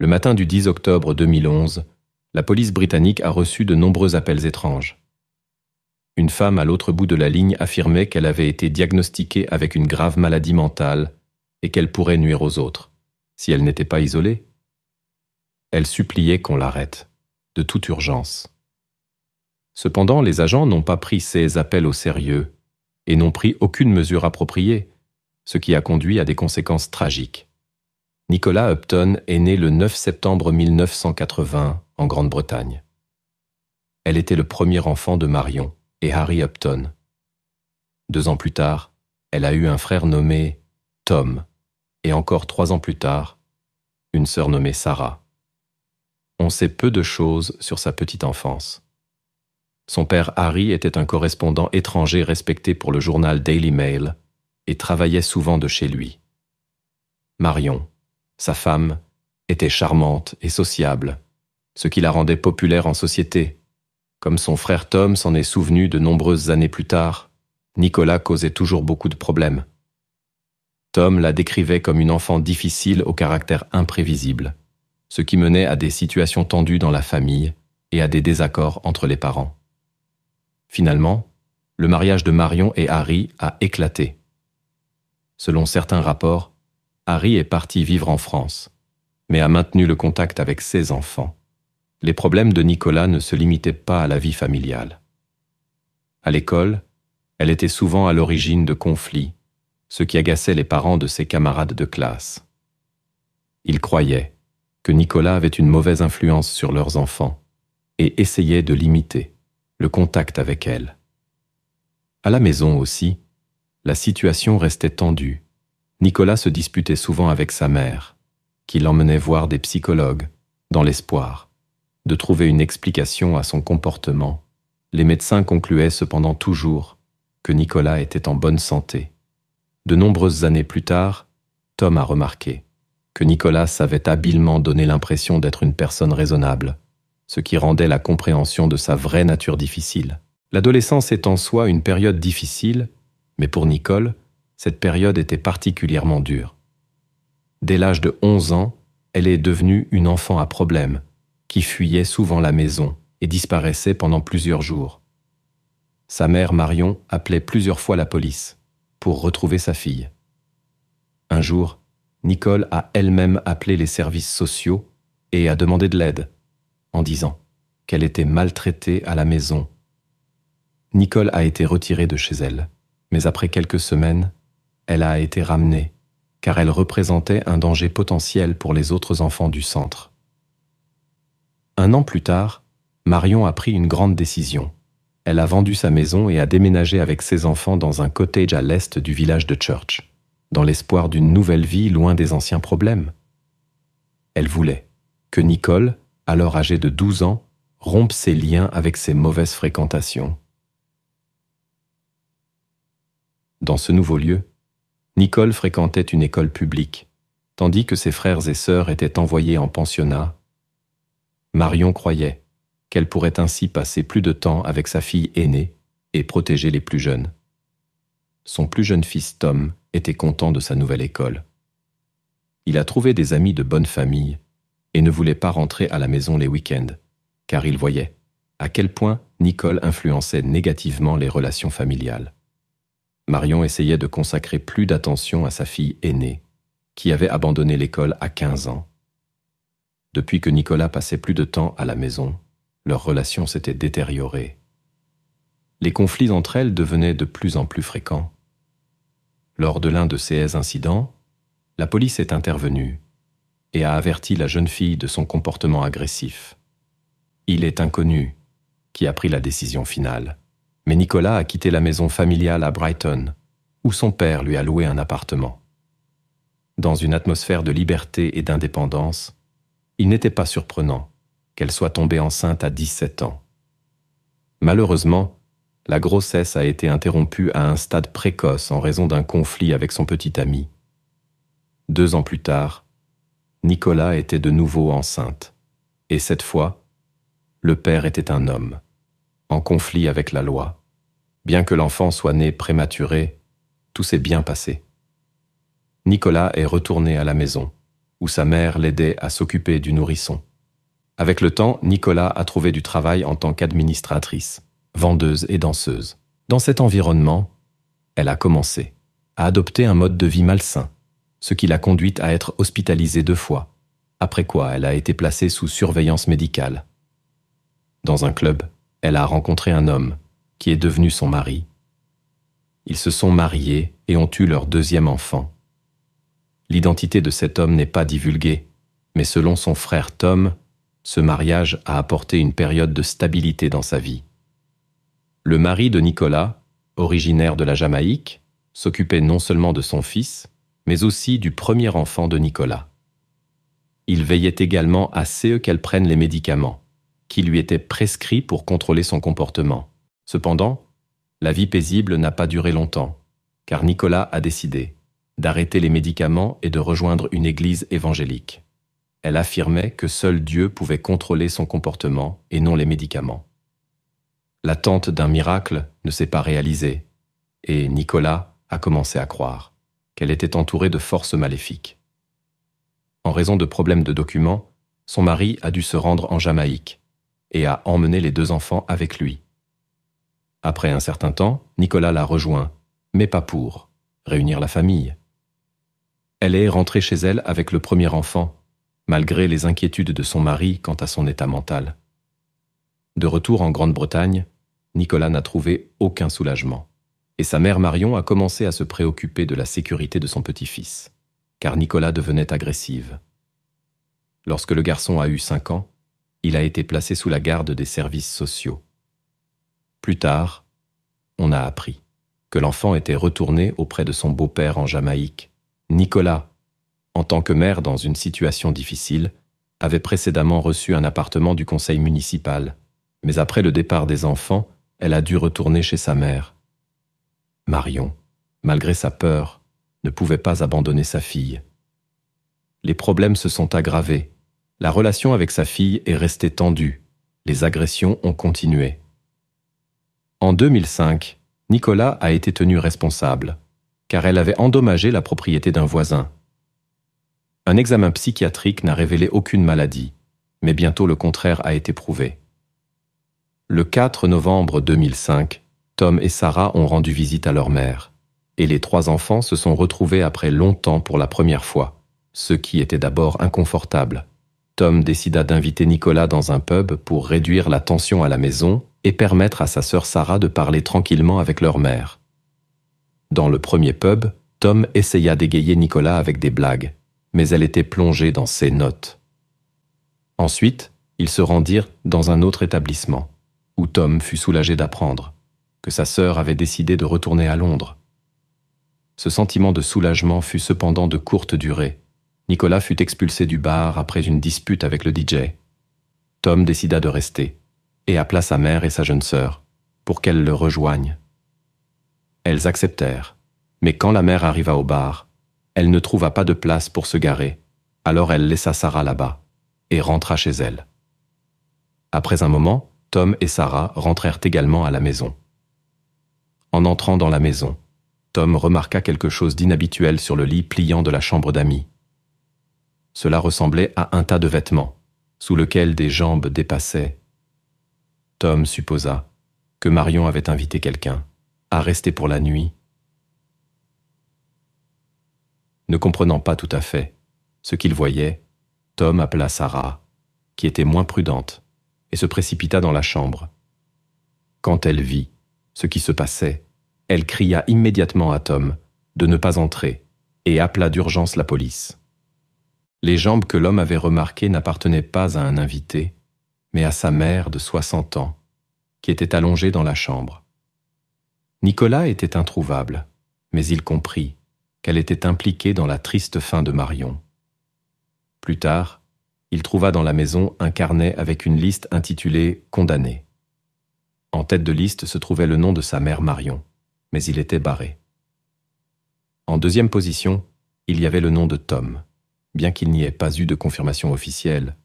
Le matin du 10 octobre 2011, la police britannique a reçu de nombreux appels étranges. Une femme à l'autre bout de la ligne affirmait qu'elle avait été diagnostiquée avec une grave maladie mentale et qu'elle pourrait nuire aux autres, si elle n'était pas isolée. Elle suppliait qu'on l'arrête, de toute urgence. Cependant, les agents n'ont pas pris ces appels au sérieux et n'ont pris aucune mesure appropriée, ce qui a conduit à des conséquences tragiques. Nicolas Upton est né le 9 septembre 1980 en Grande-Bretagne. Elle était le premier enfant de Marion et Harry Upton. Deux ans plus tard, elle a eu un frère nommé Tom, et encore trois ans plus tard, une sœur nommée Sarah. On sait peu de choses sur sa petite enfance. Son père Harry était un correspondant étranger respecté pour le journal Daily Mail et travaillait souvent de chez lui. Marion, sa femme était charmante et sociable, ce qui la rendait populaire en société. Comme son frère Tom s'en est souvenu de nombreuses années plus tard, Nicolas causait toujours beaucoup de problèmes. Tom la décrivait comme une enfant difficile au caractère imprévisible, ce qui menait à des situations tendues dans la famille et à des désaccords entre les parents. Finalement, le mariage de Marion et Harry a éclaté. Selon certains rapports, Harry est parti vivre en France, mais a maintenu le contact avec ses enfants. Les problèmes de Nicolas ne se limitaient pas à la vie familiale. À l'école, elle était souvent à l'origine de conflits, ce qui agaçait les parents de ses camarades de classe. Ils croyaient que Nicolas avait une mauvaise influence sur leurs enfants et essayaient de limiter le contact avec elle. À la maison aussi, la situation restait tendue Nicolas se disputait souvent avec sa mère, qui l'emmenait voir des psychologues, dans l'espoir de trouver une explication à son comportement. Les médecins concluaient cependant toujours que Nicolas était en bonne santé. De nombreuses années plus tard, Tom a remarqué que Nicolas savait habilement donner l'impression d'être une personne raisonnable, ce qui rendait la compréhension de sa vraie nature difficile. L'adolescence est en soi une période difficile, mais pour Nicole, cette période était particulièrement dure. Dès l'âge de 11 ans, elle est devenue une enfant à problème, qui fuyait souvent la maison et disparaissait pendant plusieurs jours. Sa mère Marion appelait plusieurs fois la police pour retrouver sa fille. Un jour, Nicole a elle-même appelé les services sociaux et a demandé de l'aide, en disant qu'elle était maltraitée à la maison. Nicole a été retirée de chez elle, mais après quelques semaines, elle a été ramenée, car elle représentait un danger potentiel pour les autres enfants du centre. Un an plus tard, Marion a pris une grande décision. Elle a vendu sa maison et a déménagé avec ses enfants dans un cottage à l'est du village de Church, dans l'espoir d'une nouvelle vie loin des anciens problèmes. Elle voulait que Nicole, alors âgée de 12 ans, rompe ses liens avec ses mauvaises fréquentations. Dans ce nouveau lieu, Nicole fréquentait une école publique, tandis que ses frères et sœurs étaient envoyés en pensionnat. Marion croyait qu'elle pourrait ainsi passer plus de temps avec sa fille aînée et protéger les plus jeunes. Son plus jeune fils Tom était content de sa nouvelle école. Il a trouvé des amis de bonne famille et ne voulait pas rentrer à la maison les week-ends, car il voyait à quel point Nicole influençait négativement les relations familiales. Marion essayait de consacrer plus d'attention à sa fille aînée, qui avait abandonné l'école à 15 ans. Depuis que Nicolas passait plus de temps à la maison, leur relation s'était détériorée. Les conflits entre elles devenaient de plus en plus fréquents. Lors de l'un de ces incidents, la police est intervenue et a averti la jeune fille de son comportement agressif. Il est inconnu qui a pris la décision finale mais Nicolas a quitté la maison familiale à Brighton, où son père lui a loué un appartement. Dans une atmosphère de liberté et d'indépendance, il n'était pas surprenant qu'elle soit tombée enceinte à 17 ans. Malheureusement, la grossesse a été interrompue à un stade précoce en raison d'un conflit avec son petit ami. Deux ans plus tard, Nicolas était de nouveau enceinte, et cette fois, le père était un homme, en conflit avec la loi. Bien que l'enfant soit né prématuré, tout s'est bien passé. Nicolas est retourné à la maison, où sa mère l'aidait à s'occuper du nourrisson. Avec le temps, Nicolas a trouvé du travail en tant qu'administratrice, vendeuse et danseuse. Dans cet environnement, elle a commencé à adopter un mode de vie malsain, ce qui l'a conduite à être hospitalisée deux fois, après quoi elle a été placée sous surveillance médicale. Dans un club, elle a rencontré un homme qui est devenu son mari. Ils se sont mariés et ont eu leur deuxième enfant. L'identité de cet homme n'est pas divulguée, mais selon son frère Tom, ce mariage a apporté une période de stabilité dans sa vie. Le mari de Nicolas, originaire de la Jamaïque, s'occupait non seulement de son fils, mais aussi du premier enfant de Nicolas. Il veillait également à ce qu'elle prenne les médicaments, qui lui étaient prescrits pour contrôler son comportement. Cependant, la vie paisible n'a pas duré longtemps, car Nicolas a décidé d'arrêter les médicaments et de rejoindre une église évangélique. Elle affirmait que seul Dieu pouvait contrôler son comportement et non les médicaments. L'attente d'un miracle ne s'est pas réalisée, et Nicolas a commencé à croire qu'elle était entourée de forces maléfiques. En raison de problèmes de documents, son mari a dû se rendre en Jamaïque et a emmené les deux enfants avec lui. Après un certain temps, Nicolas la rejoint, mais pas pour réunir la famille. Elle est rentrée chez elle avec le premier enfant, malgré les inquiétudes de son mari quant à son état mental. De retour en Grande-Bretagne, Nicolas n'a trouvé aucun soulagement, et sa mère Marion a commencé à se préoccuper de la sécurité de son petit-fils, car Nicolas devenait agressive. Lorsque le garçon a eu 5 ans, il a été placé sous la garde des services sociaux. Plus tard, on a appris que l'enfant était retourné auprès de son beau-père en Jamaïque. Nicolas, en tant que mère dans une situation difficile, avait précédemment reçu un appartement du conseil municipal, mais après le départ des enfants, elle a dû retourner chez sa mère. Marion, malgré sa peur, ne pouvait pas abandonner sa fille. Les problèmes se sont aggravés. La relation avec sa fille est restée tendue. Les agressions ont continué. En 2005, Nicolas a été tenu responsable, car elle avait endommagé la propriété d'un voisin. Un examen psychiatrique n'a révélé aucune maladie, mais bientôt le contraire a été prouvé. Le 4 novembre 2005, Tom et Sarah ont rendu visite à leur mère, et les trois enfants se sont retrouvés après longtemps pour la première fois, ce qui était d'abord inconfortable. Tom décida d'inviter Nicolas dans un pub pour réduire la tension à la maison et permettre à sa sœur Sarah de parler tranquillement avec leur mère. Dans le premier pub, Tom essaya d'égayer Nicolas avec des blagues, mais elle était plongée dans ses notes. Ensuite, ils se rendirent dans un autre établissement, où Tom fut soulagé d'apprendre que sa sœur avait décidé de retourner à Londres. Ce sentiment de soulagement fut cependant de courte durée. Nicolas fut expulsé du bar après une dispute avec le DJ. Tom décida de rester, et appela sa mère et sa jeune sœur, pour qu'elles le rejoignent. Elles acceptèrent, mais quand la mère arriva au bar, elle ne trouva pas de place pour se garer, alors elle laissa Sarah là-bas, et rentra chez elle. Après un moment, Tom et Sarah rentrèrent également à la maison. En entrant dans la maison, Tom remarqua quelque chose d'inhabituel sur le lit pliant de la chambre d'amis. Cela ressemblait à un tas de vêtements, sous lequel des jambes dépassaient, Tom supposa que Marion avait invité quelqu'un à rester pour la nuit. Ne comprenant pas tout à fait ce qu'il voyait, Tom appela Sarah, qui était moins prudente, et se précipita dans la chambre. Quand elle vit ce qui se passait, elle cria immédiatement à Tom de ne pas entrer et appela d'urgence la police. Les jambes que l'homme avait remarquées n'appartenaient pas à un invité, mais à sa mère de 60 ans, qui était allongée dans la chambre. Nicolas était introuvable, mais il comprit qu'elle était impliquée dans la triste fin de Marion. Plus tard, il trouva dans la maison un carnet avec une liste intitulée Condamnés. En tête de liste se trouvait le nom de sa mère Marion, mais il était barré. En deuxième position, il y avait le nom de Tom, bien qu'il n'y ait pas eu de confirmation officielle,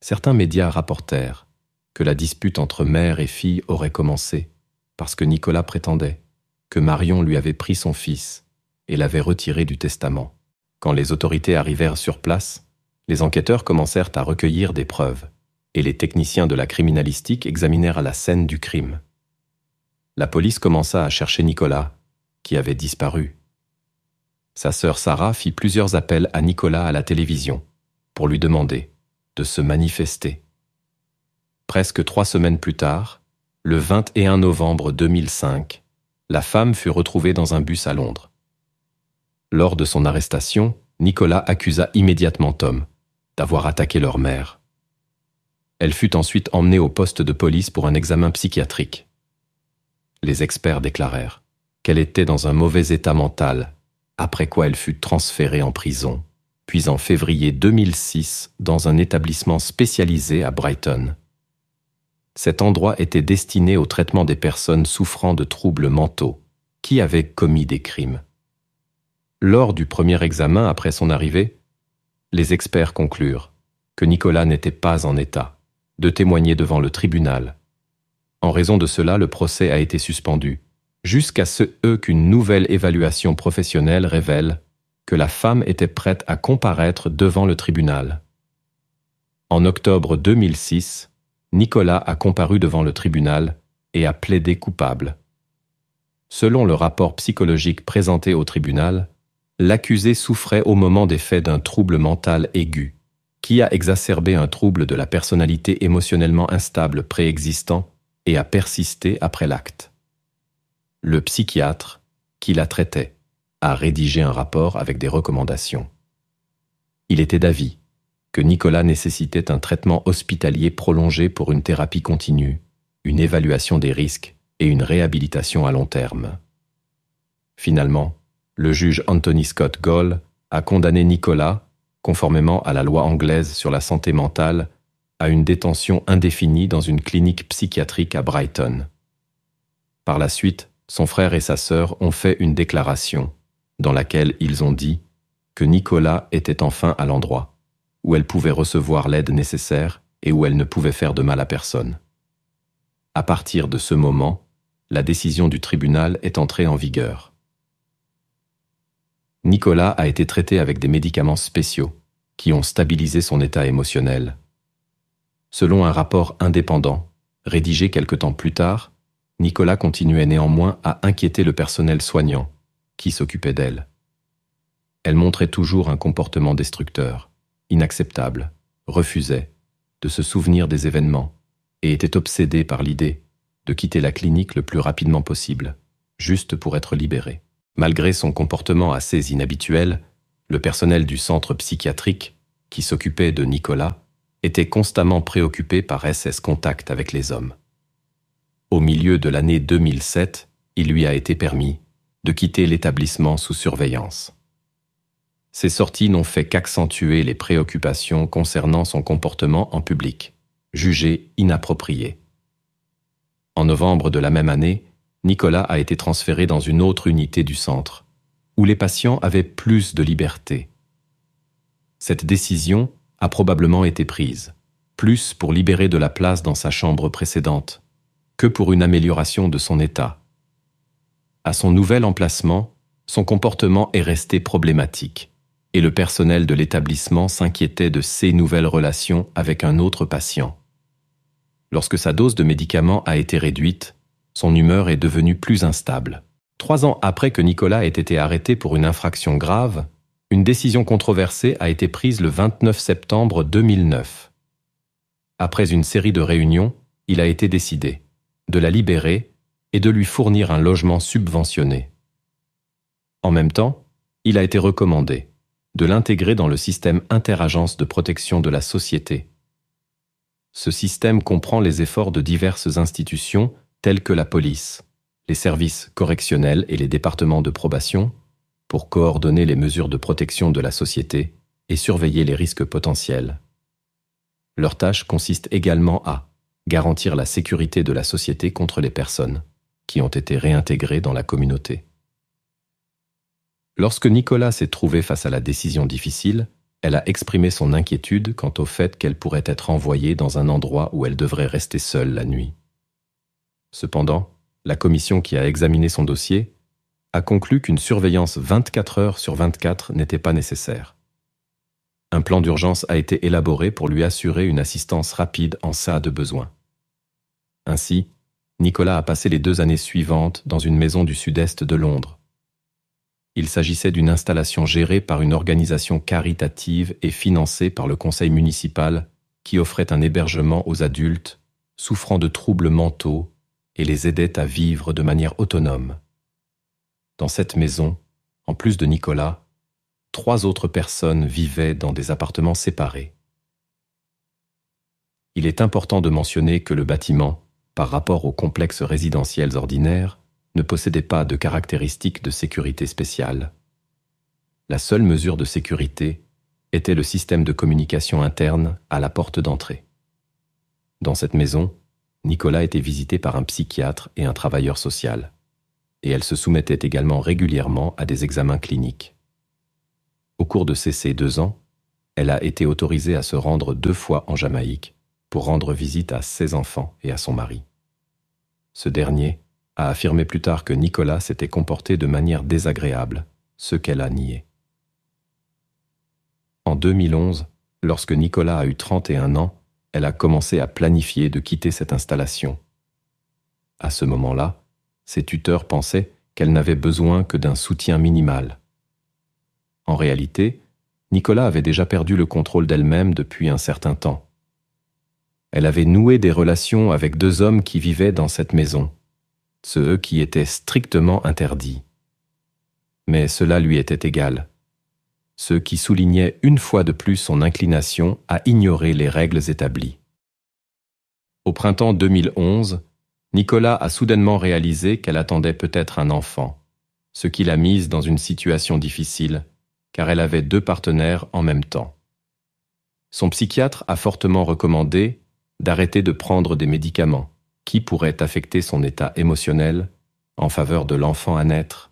certains médias rapportèrent que la dispute entre mère et fille aurait commencé, parce que Nicolas prétendait que Marion lui avait pris son fils et l'avait retiré du testament. Quand les autorités arrivèrent sur place, les enquêteurs commencèrent à recueillir des preuves, et les techniciens de la criminalistique examinèrent la scène du crime. La police commença à chercher Nicolas, qui avait disparu. Sa sœur Sarah fit plusieurs appels à Nicolas à la télévision, pour lui demander de se manifester. Presque trois semaines plus tard, le 21 novembre 2005, la femme fut retrouvée dans un bus à Londres. Lors de son arrestation, Nicolas accusa immédiatement Tom d'avoir attaqué leur mère. Elle fut ensuite emmenée au poste de police pour un examen psychiatrique. Les experts déclarèrent qu'elle était dans un mauvais état mental, après quoi elle fut transférée en prison puis en février 2006 dans un établissement spécialisé à Brighton. Cet endroit était destiné au traitement des personnes souffrant de troubles mentaux, qui avaient commis des crimes. Lors du premier examen après son arrivée, les experts conclurent que Nicolas n'était pas en état de témoigner devant le tribunal. En raison de cela, le procès a été suspendu, jusqu'à ce qu'une nouvelle évaluation professionnelle révèle que la femme était prête à comparaître devant le tribunal. En octobre 2006, Nicolas a comparu devant le tribunal et a plaidé coupable. Selon le rapport psychologique présenté au tribunal, l'accusé souffrait au moment des faits d'un trouble mental aigu, qui a exacerbé un trouble de la personnalité émotionnellement instable préexistant et a persisté après l'acte. Le psychiatre qui la traitait a rédigé un rapport avec des recommandations. Il était d'avis que Nicolas nécessitait un traitement hospitalier prolongé pour une thérapie continue, une évaluation des risques et une réhabilitation à long terme. Finalement, le juge Anthony Scott Gall a condamné Nicolas, conformément à la loi anglaise sur la santé mentale, à une détention indéfinie dans une clinique psychiatrique à Brighton. Par la suite, son frère et sa sœur ont fait une déclaration dans laquelle ils ont dit que Nicolas était enfin à l'endroit où elle pouvait recevoir l'aide nécessaire et où elle ne pouvait faire de mal à personne. À partir de ce moment, la décision du tribunal est entrée en vigueur. Nicolas a été traité avec des médicaments spéciaux, qui ont stabilisé son état émotionnel. Selon un rapport indépendant, rédigé quelque temps plus tard, Nicolas continuait néanmoins à inquiéter le personnel soignant, qui s'occupait d'elle. Elle montrait toujours un comportement destructeur, inacceptable, refusait de se souvenir des événements et était obsédée par l'idée de quitter la clinique le plus rapidement possible, juste pour être libérée. Malgré son comportement assez inhabituel, le personnel du centre psychiatrique, qui s'occupait de Nicolas, était constamment préoccupé par SS Contact avec les hommes. Au milieu de l'année 2007, il lui a été permis de quitter l'établissement sous surveillance. Ces sorties n'ont fait qu'accentuer les préoccupations concernant son comportement en public, jugé inapproprié. En novembre de la même année, Nicolas a été transféré dans une autre unité du centre, où les patients avaient plus de liberté. Cette décision a probablement été prise, plus pour libérer de la place dans sa chambre précédente, que pour une amélioration de son état, à son nouvel emplacement, son comportement est resté problématique, et le personnel de l'établissement s'inquiétait de ses nouvelles relations avec un autre patient. Lorsque sa dose de médicaments a été réduite, son humeur est devenue plus instable. Trois ans après que Nicolas ait été arrêté pour une infraction grave, une décision controversée a été prise le 29 septembre 2009. Après une série de réunions, il a été décidé de la libérer et de lui fournir un logement subventionné. En même temps, il a été recommandé de l'intégrer dans le système interagence de protection de la société. Ce système comprend les efforts de diverses institutions telles que la police, les services correctionnels et les départements de probation pour coordonner les mesures de protection de la société et surveiller les risques potentiels. Leur tâche consiste également à garantir la sécurité de la société contre les personnes qui ont été réintégrés dans la communauté. Lorsque Nicolas s'est trouvé face à la décision difficile, elle a exprimé son inquiétude quant au fait qu'elle pourrait être envoyée dans un endroit où elle devrait rester seule la nuit. Cependant, la commission qui a examiné son dossier a conclu qu'une surveillance 24 heures sur 24 n'était pas nécessaire. Un plan d'urgence a été élaboré pour lui assurer une assistance rapide en cas de besoin. Ainsi, Nicolas a passé les deux années suivantes dans une maison du sud-est de Londres. Il s'agissait d'une installation gérée par une organisation caritative et financée par le conseil municipal qui offrait un hébergement aux adultes souffrant de troubles mentaux et les aidait à vivre de manière autonome. Dans cette maison, en plus de Nicolas, trois autres personnes vivaient dans des appartements séparés. Il est important de mentionner que le bâtiment, par rapport aux complexes résidentiels ordinaires, ne possédait pas de caractéristiques de sécurité spéciale. La seule mesure de sécurité était le système de communication interne à la porte d'entrée. Dans cette maison, Nicolas était visité par un psychiatre et un travailleur social, et elle se soumettait également régulièrement à des examens cliniques. Au cours de ces, ces deux ans, elle a été autorisée à se rendre deux fois en Jamaïque pour rendre visite à ses enfants et à son mari. Ce dernier a affirmé plus tard que Nicolas s'était comporté de manière désagréable, ce qu'elle a nié. En 2011, lorsque Nicolas a eu 31 ans, elle a commencé à planifier de quitter cette installation. À ce moment-là, ses tuteurs pensaient qu'elle n'avait besoin que d'un soutien minimal. En réalité, Nicolas avait déjà perdu le contrôle d'elle-même depuis un certain temps. Elle avait noué des relations avec deux hommes qui vivaient dans cette maison, ceux qui étaient strictement interdits. Mais cela lui était égal, ce qui soulignait une fois de plus son inclination à ignorer les règles établies. Au printemps 2011, Nicolas a soudainement réalisé qu'elle attendait peut-être un enfant, ce qui l'a mise dans une situation difficile, car elle avait deux partenaires en même temps. Son psychiatre a fortement recommandé, d'arrêter de prendre des médicaments qui pourraient affecter son état émotionnel en faveur de l'enfant à naître.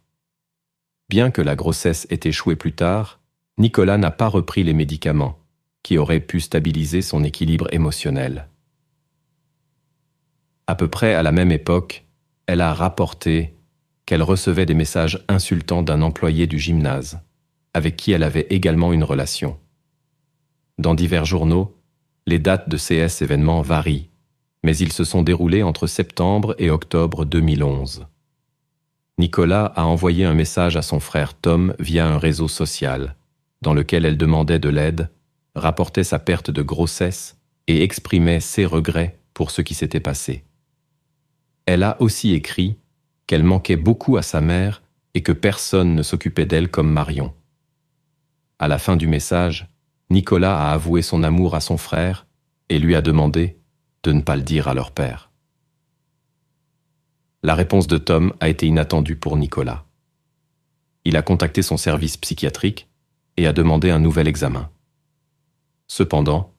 Bien que la grossesse ait échoué plus tard, Nicolas n'a pas repris les médicaments qui auraient pu stabiliser son équilibre émotionnel. À peu près à la même époque, elle a rapporté qu'elle recevait des messages insultants d'un employé du gymnase, avec qui elle avait également une relation. Dans divers journaux, les dates de ces événements varient, mais ils se sont déroulés entre septembre et octobre 2011. Nicolas a envoyé un message à son frère Tom via un réseau social, dans lequel elle demandait de l'aide, rapportait sa perte de grossesse et exprimait ses regrets pour ce qui s'était passé. Elle a aussi écrit qu'elle manquait beaucoup à sa mère et que personne ne s'occupait d'elle comme Marion. À la fin du message, Nicolas a avoué son amour à son frère et lui a demandé de ne pas le dire à leur père. La réponse de Tom a été inattendue pour Nicolas. Il a contacté son service psychiatrique et a demandé un nouvel examen. Cependant,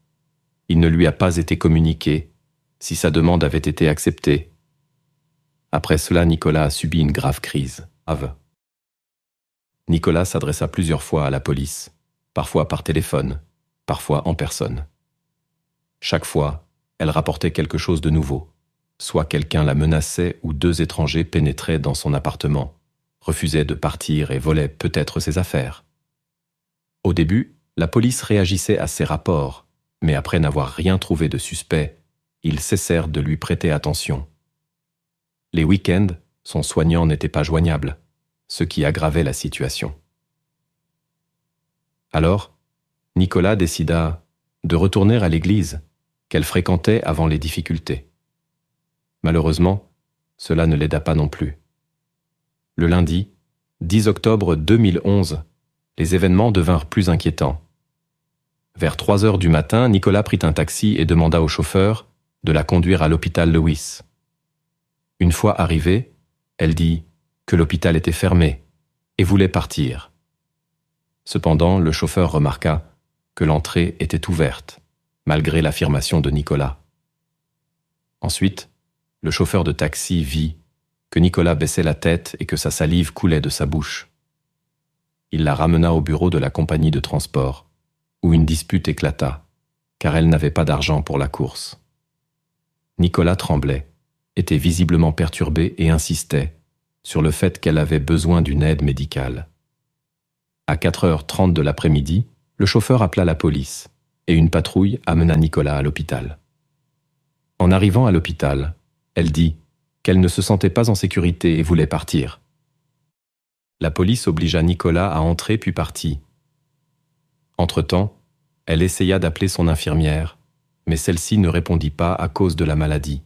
il ne lui a pas été communiqué si sa demande avait été acceptée. Après cela, Nicolas a subi une grave crise. Ave. Nicolas s'adressa plusieurs fois à la police, parfois par téléphone, parfois en personne. Chaque fois, elle rapportait quelque chose de nouveau. Soit quelqu'un la menaçait ou deux étrangers pénétraient dans son appartement, refusaient de partir et volaient peut-être ses affaires. Au début, la police réagissait à ses rapports, mais après n'avoir rien trouvé de suspect, ils cessèrent de lui prêter attention. Les week-ends, son soignant n'était pas joignable, ce qui aggravait la situation. Alors, Nicolas décida de retourner à l'église qu'elle fréquentait avant les difficultés. Malheureusement, cela ne l'aida pas non plus. Le lundi, 10 octobre 2011, les événements devinrent plus inquiétants. Vers 3 heures du matin, Nicolas prit un taxi et demanda au chauffeur de la conduire à l'hôpital Lewis. Une fois arrivée, elle dit que l'hôpital était fermé et voulait partir. Cependant, le chauffeur remarqua que l'entrée était ouverte, malgré l'affirmation de Nicolas. Ensuite, le chauffeur de taxi vit que Nicolas baissait la tête et que sa salive coulait de sa bouche. Il la ramena au bureau de la compagnie de transport, où une dispute éclata, car elle n'avait pas d'argent pour la course. Nicolas tremblait, était visiblement perturbé et insistait sur le fait qu'elle avait besoin d'une aide médicale. À 4h30 de l'après-midi, le chauffeur appela la police, et une patrouille amena Nicolas à l'hôpital. En arrivant à l'hôpital, elle dit qu'elle ne se sentait pas en sécurité et voulait partir. La police obligea Nicolas à entrer puis partit. Entre-temps, elle essaya d'appeler son infirmière, mais celle-ci ne répondit pas à cause de la maladie.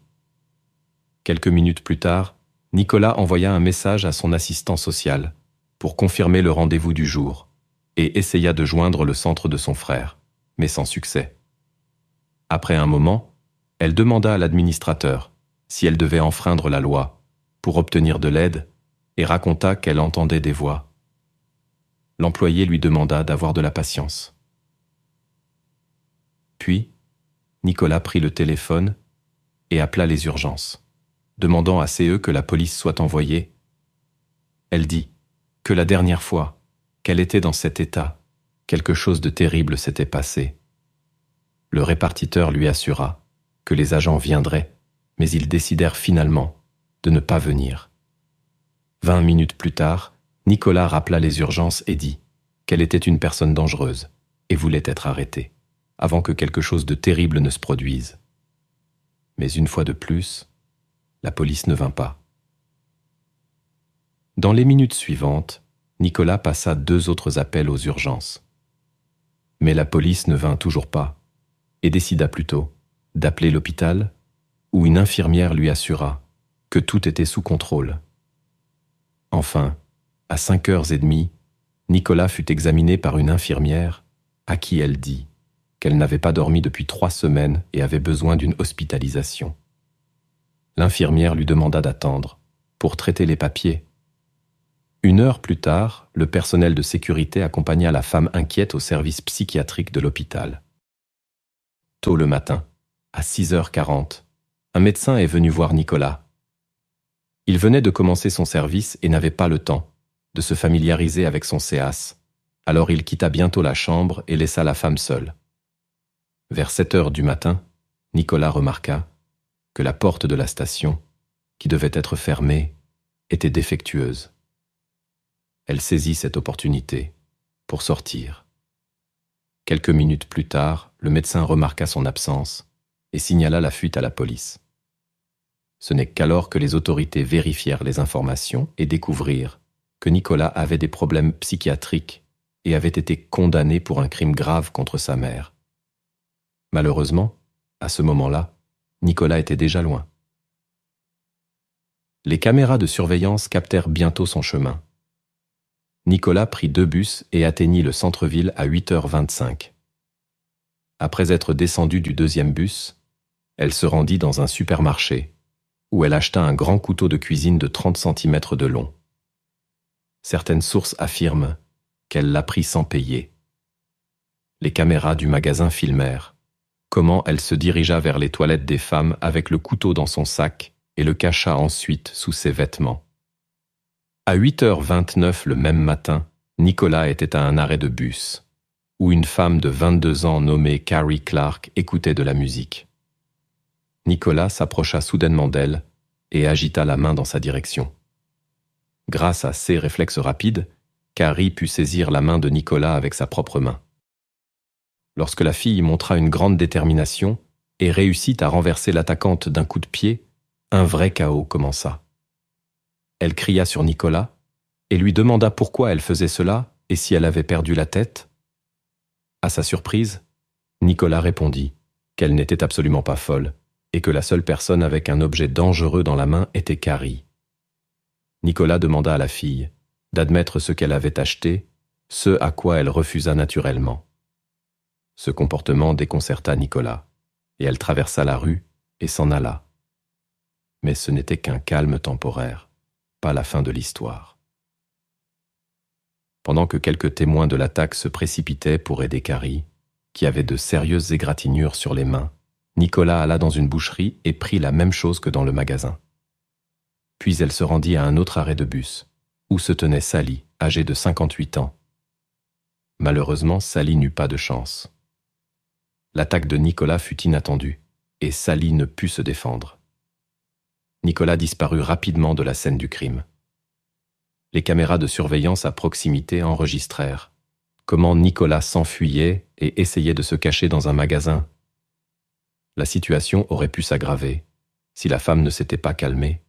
Quelques minutes plus tard, Nicolas envoya un message à son assistant social pour confirmer le rendez-vous du jour, et essaya de joindre le centre de son frère, mais sans succès. Après un moment, elle demanda à l'administrateur si elle devait enfreindre la loi pour obtenir de l'aide et raconta qu'elle entendait des voix. L'employé lui demanda d'avoir de la patience. Puis, Nicolas prit le téléphone et appela les urgences, demandant à CE que la police soit envoyée. Elle dit que la dernière fois qu'elle était dans cet état, quelque chose de terrible s'était passé. Le répartiteur lui assura que les agents viendraient, mais ils décidèrent finalement de ne pas venir. Vingt minutes plus tard, Nicolas rappela les urgences et dit qu'elle était une personne dangereuse et voulait être arrêtée, avant que quelque chose de terrible ne se produise. Mais une fois de plus, la police ne vint pas. Dans les minutes suivantes, Nicolas passa deux autres appels aux urgences. Mais la police ne vint toujours pas, et décida plutôt d'appeler l'hôpital, où une infirmière lui assura que tout était sous contrôle. Enfin, à cinq heures et demie, Nicolas fut examiné par une infirmière, à qui elle dit qu'elle n'avait pas dormi depuis trois semaines et avait besoin d'une hospitalisation. L'infirmière lui demanda d'attendre pour traiter les papiers une heure plus tard, le personnel de sécurité accompagna la femme inquiète au service psychiatrique de l'hôpital. Tôt le matin, à 6h40, un médecin est venu voir Nicolas. Il venait de commencer son service et n'avait pas le temps de se familiariser avec son séas. alors il quitta bientôt la chambre et laissa la femme seule. Vers 7 h du matin, Nicolas remarqua que la porte de la station, qui devait être fermée, était défectueuse. Elle saisit cette opportunité pour sortir. Quelques minutes plus tard, le médecin remarqua son absence et signala la fuite à la police. Ce n'est qu'alors que les autorités vérifièrent les informations et découvrirent que Nicolas avait des problèmes psychiatriques et avait été condamné pour un crime grave contre sa mère. Malheureusement, à ce moment-là, Nicolas était déjà loin. Les caméras de surveillance captèrent bientôt son chemin. Nicolas prit deux bus et atteignit le centre-ville à 8h25. Après être descendue du deuxième bus, elle se rendit dans un supermarché, où elle acheta un grand couteau de cuisine de 30 cm de long. Certaines sources affirment qu'elle l'a pris sans payer. Les caméras du magasin filmèrent comment elle se dirigea vers les toilettes des femmes avec le couteau dans son sac et le cacha ensuite sous ses vêtements. À 8h29 le même matin, Nicolas était à un arrêt de bus, où une femme de 22 ans nommée Carrie Clark écoutait de la musique. Nicolas s'approcha soudainement d'elle et agita la main dans sa direction. Grâce à ses réflexes rapides, Carrie put saisir la main de Nicolas avec sa propre main. Lorsque la fille montra une grande détermination et réussit à renverser l'attaquante d'un coup de pied, un vrai chaos commença elle cria sur Nicolas, et lui demanda pourquoi elle faisait cela et si elle avait perdu la tête. À sa surprise, Nicolas répondit qu'elle n'était absolument pas folle et que la seule personne avec un objet dangereux dans la main était Carrie. Nicolas demanda à la fille d'admettre ce qu'elle avait acheté, ce à quoi elle refusa naturellement. Ce comportement déconcerta Nicolas, et elle traversa la rue et s'en alla. Mais ce n'était qu'un calme temporaire pas la fin de l'histoire. Pendant que quelques témoins de l'attaque se précipitaient pour aider Carrie, qui avait de sérieuses égratignures sur les mains, Nicolas alla dans une boucherie et prit la même chose que dans le magasin. Puis elle se rendit à un autre arrêt de bus, où se tenait Sally, âgée de 58 ans. Malheureusement, Sally n'eut pas de chance. L'attaque de Nicolas fut inattendue, et Sally ne put se défendre. Nicolas disparut rapidement de la scène du crime. Les caméras de surveillance à proximité enregistrèrent comment Nicolas s'enfuyait et essayait de se cacher dans un magasin. La situation aurait pu s'aggraver si la femme ne s'était pas calmée.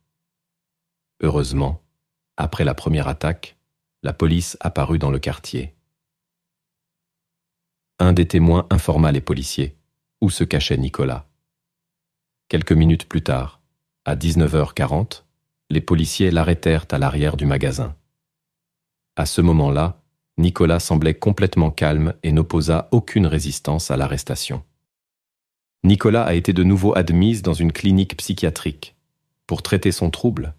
Heureusement, après la première attaque, la police apparut dans le quartier. Un des témoins informa les policiers où se cachait Nicolas. Quelques minutes plus tard, à 19h40, les policiers l'arrêtèrent à l'arrière du magasin. À ce moment-là, Nicolas semblait complètement calme et n'opposa aucune résistance à l'arrestation. Nicolas a été de nouveau admise dans une clinique psychiatrique pour traiter son trouble.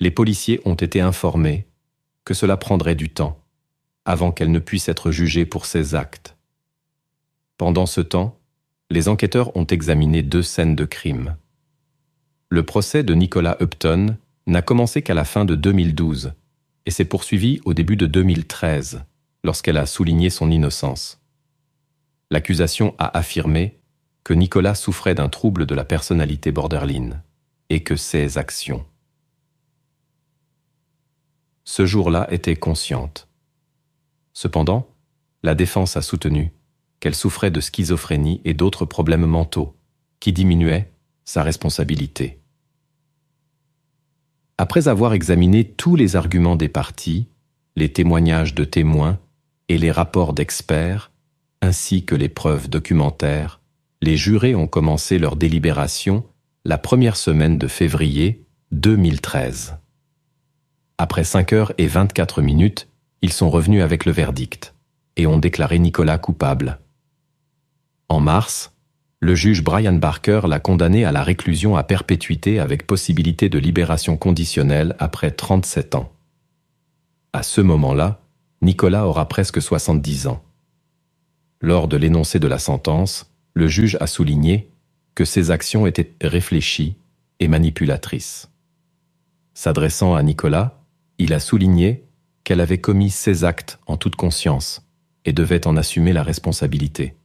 Les policiers ont été informés que cela prendrait du temps avant qu'elle ne puisse être jugée pour ses actes. Pendant ce temps, les enquêteurs ont examiné deux scènes de crime. Le procès de Nicolas Upton n'a commencé qu'à la fin de 2012 et s'est poursuivi au début de 2013, lorsqu'elle a souligné son innocence. L'accusation a affirmé que Nicolas souffrait d'un trouble de la personnalité borderline et que ses actions. Ce jour-là était consciente. Cependant, la défense a soutenu qu'elle souffrait de schizophrénie et d'autres problèmes mentaux qui diminuaient sa responsabilité. Après avoir examiné tous les arguments des parties, les témoignages de témoins et les rapports d'experts, ainsi que les preuves documentaires, les jurés ont commencé leur délibération la première semaine de février 2013. Après 5 heures et 24 minutes, ils sont revenus avec le verdict et ont déclaré Nicolas coupable. En mars, le juge Brian Barker l'a condamné à la réclusion à perpétuité avec possibilité de libération conditionnelle après 37 ans. À ce moment-là, Nicolas aura presque 70 ans. Lors de l'énoncé de la sentence, le juge a souligné que ses actions étaient réfléchies et manipulatrices. S'adressant à Nicolas, il a souligné qu'elle avait commis ses actes en toute conscience et devait en assumer la responsabilité.